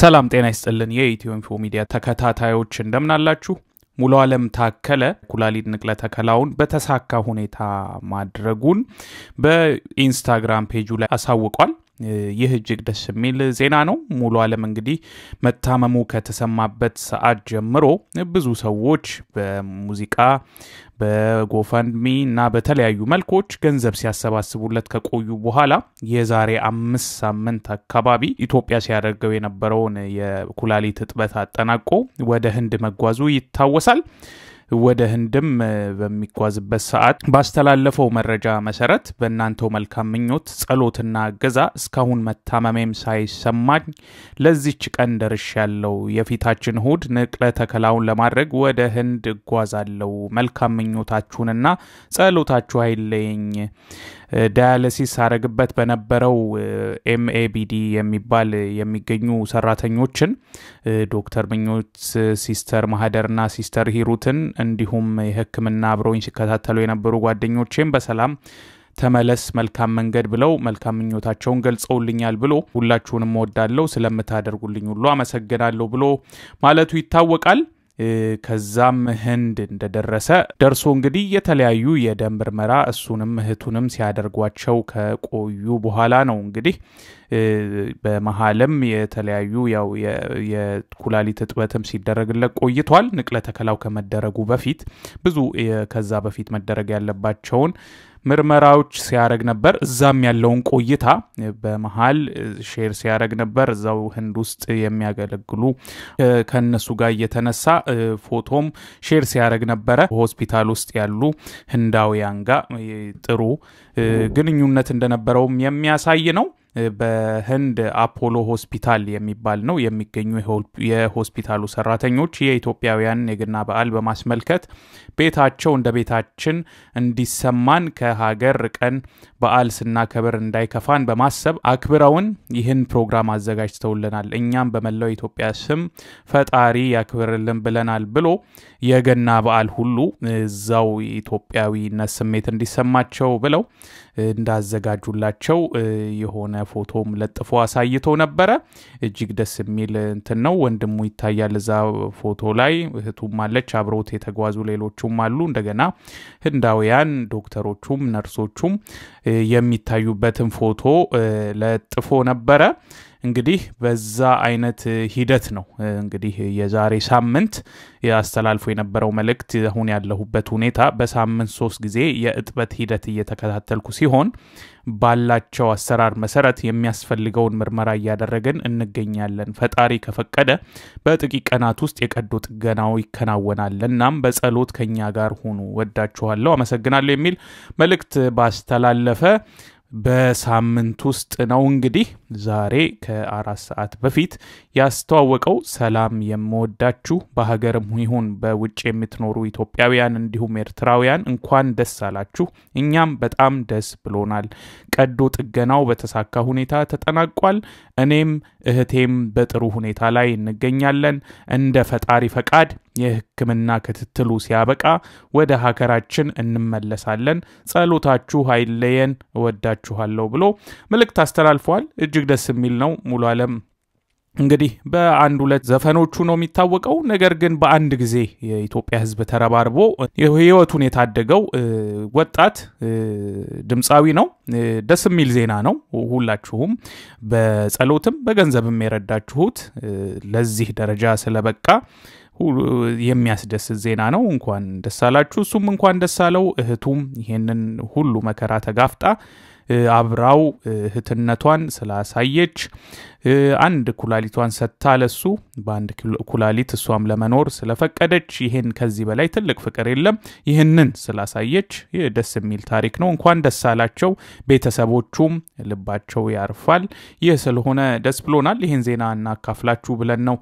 ሰላም ጤና ይስጥልን። የኢትዮ ኢንፎ ሚዲያ ተከታታዮች እንደምናላችሁ። ሙሉ አለም ታከለ ኩላሊት ንቅለ ተከላውን በተሳካ ሁኔታ ማድረጉን በኢንስታግራም ፔጁ ላይ አሳውቋል። ይህ እጅግ ደስ የሚል ዜና ነው። ሙሉ ዓለም እንግዲህ መታመሙ ከተሰማበት ሰዓት ጀምሮ ብዙ ሰዎች በሙዚቃ በጎፈንድሚ እና በተለያዩ መልኮች ገንዘብ ሲያሰባስቡለት ከቆዩ በኋላ የዛሬ አምስት ሳምንት አካባቢ ኢትዮጵያ ሲያደርገው የነበረውን የኩላሊት እጥበት አጠናቆ ወደ ህንድ መጓዙ ይታወሳል። ወደ ህንድም በሚጓዝበት ሰዓት ባስተላለፈው መረጃ መሰረት በእናንተው መልካም ምኞት ጸሎትና እገዛ እስካሁን መታመሜም ሳይሰማኝ ለዚች ቀን ደርሽ ያለው የፊታችን እሁድ ንቅለ ተከላውን ለማድረግ ወደ ህንድ እጓዛለው። መልካም ምኞታችሁንና ጸሎታችሁ አይለየኝ። ዳያለሲስ አረግበት በነበረው ኤምኤቢዲ የሚባል የሚገኙ ሰራተኞችን ዶክተር ምኞት ሲስተር ማህደርና ሲስተር ሂሩትን እንዲሁም የህክምና አብረውኝ ሲከታተሉ የነበሩ ጓደኞቼም በሰላም ተመለስ መልካም መንገድ ብለው መልካም ምኞታቸውን ገልጸውልኛል ብሎ ሁላችሁንም ወዳለው ስለምታደርጉልኝ ሁሉ አመሰግናለሁ ብሎ ማለቱ ይታወቃል። ከዛም ህንድ እንደደረሰ ደርሶ እንግዲህ የተለያዩ የደም ምርመራ እሱንም እህቱንም ሲያደርጓቸው ከቆዩ በኋላ ነው እንግዲህ በመሀልም የተለያዩ ያው የኩላሊት እጥበትም ሲደረግለት ቆይቷል። ንቅለ ተከላው ከመደረጉ በፊት ብዙ ከዛ በፊት መደረግ ያለባቸውን ምርመራዎች ሲያደረግ ነበር። እዛም ያለውን ቆይታ በመሀል ሼር ሲያደረግ ነበር። እዛው ህንድ ውስጥ የሚያገለግሉ ከነሱ ጋር እየተነሳ ፎቶም ሼር ሲያደረግ ነበረ። ሆስፒታል ውስጥ ያሉ ህንዳውያን ጋር ጥሩ ግንኙነት እንደነበረውም የሚያሳይ ነው። በህንድ አፖሎ ሆስፒታል የሚባል ነው የሚገኙ የሆስፒታሉ ሰራተኞች የኢትዮጵያውያን የገና በዓል በማስመልከት ቤታቸው እንደ ቤታችን እንዲሰማን ከሀገር ቀን በዓል ስናከብር እንዳይከፋን በማሰብ አክብረውን ይህን ፕሮግራም አዘጋጅተውልናል። እኛም በመላው ኢትዮጵያ ስም ፈጣሪ ያክብርልን ብለናል ብሎ የገና በዓል ሁሉ እዛው ኢትዮጵያዊነት ስሜት እንዲሰማቸው ብለው እንዳዘጋጁላቸው የሆነ ፎቶም ለጥፎ አሳይቶ ነበረ። እጅግ ደስ የሚል እንትን ነው። ወንድሙ ይታያል እዛ ፎቶ ላይ፣ እህቱም አለች፣ አብሮት የተጓዙ ሌሎቹም አሉ። እንደገና ህንዳውያን ዶክተሮቹም ነርሶቹም የሚታዩበትን ፎቶ ለጥፎ ነበረ። እንግዲህ በዛ አይነት ሂደት ነው እንግዲህ የዛሬ ሳምንት አስተላልፎ የነበረው መልእክት አሁን ያለሁበት ሁኔታ በሳምንት ሶስት ጊዜ የእጥበት ሂደት እየተከታተልኩ ሲሆን ባላቸው አሰራር መሰረት የሚያስፈልገውን ምርመራ እያደረግን እንገኛለን። ፈጣሪ ከፈቀደ በጥቂት ቀናት ውስጥ የቀዶ ጥገናው ይከናወናል። እናም በጸሎት ከኛ ጋር ሁኑ፣ ወዳችኋለሁ፣ አመሰግናለሁ የሚል መልእክት ባስተላለፈ በሳምንት ውስጥ ነው እንግዲህ ዛሬ ከአራት ሰዓት በፊት ያስተዋወቀው ሰላም የምወዳችሁ በሀገርም ይሁን በውጭ የምትኖሩ ኢትዮጵያውያን እንዲሁም ኤርትራውያን እንኳን ደስ አላችሁ። እኛም በጣም ደስ ብሎናል። ቀዶ ጥገናው በተሳካ ሁኔታ ተጠናቋል። እኔም እህቴም በጥሩ ሁኔታ ላይ እንገኛለን። እንደ ፈጣሪ ፈቃድ የሕክምና ክትትሉ ሲያበቃ ወደ ሀገራችን እንመለሳለን። ጸሎታችሁ አይለየን፣ እወዳችኋለሁ ብሎ መልእክት አስተላልፈዋል። እጅግ ደስ የሚል ነው። ሙሉ አለም እንግዲህ በአንድ ሁለት ዘፈኖቹ ነው የሚታወቀው። ነገር ግን በአንድ ጊዜ የኢትዮጵያ ሕዝብ ተረባርቦ ህይወቱን የታደገው ወጣት ድምፃዊ ነው። ደስ የሚል ዜና ነው። ሁላችሁም በጸሎትም በገንዘብም የረዳችሁት ለዚህ ደረጃ ስለበቃ የሚያስደስት ዜና ነው። እንኳን ደስ አላችሁ። እሱም እንኳን ደስ አለው። እህቱም ይህንን ሁሉ መከራ ተጋፍጣ አብራው እህትነቷን ስላሳየች አንድ ኩላሊቷን ሰጥታ ለሱ በአንድ ኩላሊት እሷም ለመኖር ስለፈቀደች ይህን ከዚህ በላይ ትልቅ ፍቅር የለም። ይህንን ስላሳየች ደስ የሚል ታሪክ ነው። እንኳን ደስ አላቸው። ቤተሰቦቹም ልባቸው ያርፋል። ይህ ስለሆነ ደስ ብሎናል። ይህን ዜና እናካፍላችሁ ብለን ነው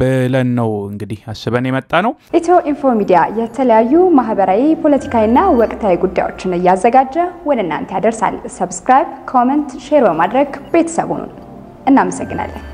ብለን ነው እንግዲህ አስበን የመጣ ነው። ኢትዮ ኢንፎ ሚዲያ የተለያዩ ማህበራዊ፣ ፖለቲካዊና ወቅታዊ ጉዳዮችን እያዘጋጀ ወደ እናንተ ያደርሳል። ሰብስክራይብ፣ ኮመንት፣ ሼር በማድረግ ቤተሰቡን እናመሰግናለን።